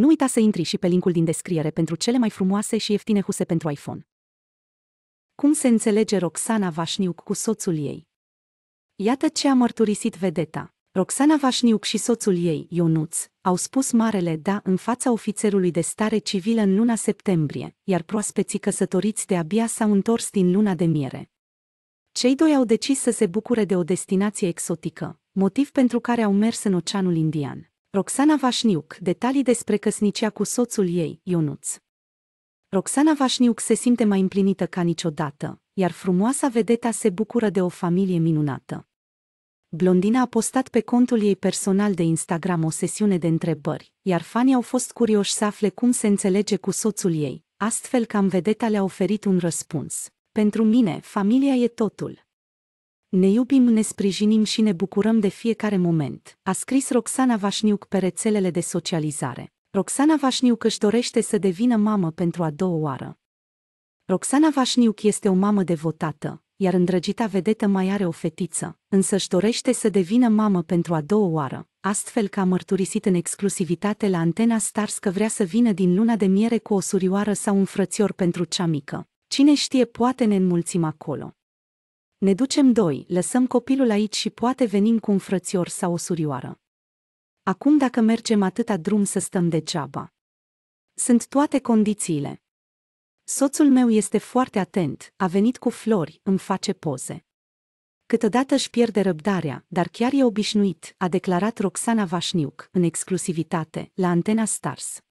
Nu uita să intri și pe linkul din descriere pentru cele mai frumoase și ieftine huse pentru iPhone. Cum se înțelege Roxana Vașniuc cu soțul ei? Iată ce a mărturisit vedeta. Roxana Vașniuc și soțul ei, Ionuț, au spus marele da în fața ofițerului de stare civilă în luna septembrie, iar proaspeții căsătoriți de abia s-au întors din luna de miere. Cei doi au decis să se bucure de o destinație exotică, motiv pentru care au mers în Oceanul Indian. Roxana Vașniuc, detalii despre căsnicia cu soțul ei, Ionuț. Roxana Vașniuc se simte mai împlinită ca niciodată, iar frumoasa vedeta se bucură de o familie minunată. Blondina a postat pe contul ei personal de Instagram o sesiune de întrebări, iar fanii au fost curioși să afle cum se înțelege cu soțul ei, astfel că am vedeta le-a oferit un răspuns. Pentru mine, familia e totul. Ne iubim, ne sprijinim și ne bucurăm de fiecare moment, a scris Roxana Vașniuc pe rețelele de socializare. Roxana Vașniuc își dorește să devină mamă pentru a doua oară. Roxana Vașniuc este o mamă devotată, iar îndrăgita vedetă mai are o fetiță, însă își dorește să devină mamă pentru a doua oară, astfel că a mărturisit în exclusivitate la antena Stars că vrea să vină din luna de miere cu o surioară sau un frățior pentru cea mică. Cine știe, poate ne înmulțim acolo. Ne ducem doi, lăsăm copilul aici și poate venim cu un frățior sau o surioară. Acum dacă mergem atâta drum să stăm degeaba. Sunt toate condițiile. Soțul meu este foarte atent, a venit cu flori, îmi face poze. Câteodată își pierde răbdarea, dar chiar e obișnuit, a declarat Roxana Vașniuc, în exclusivitate, la Antena Stars.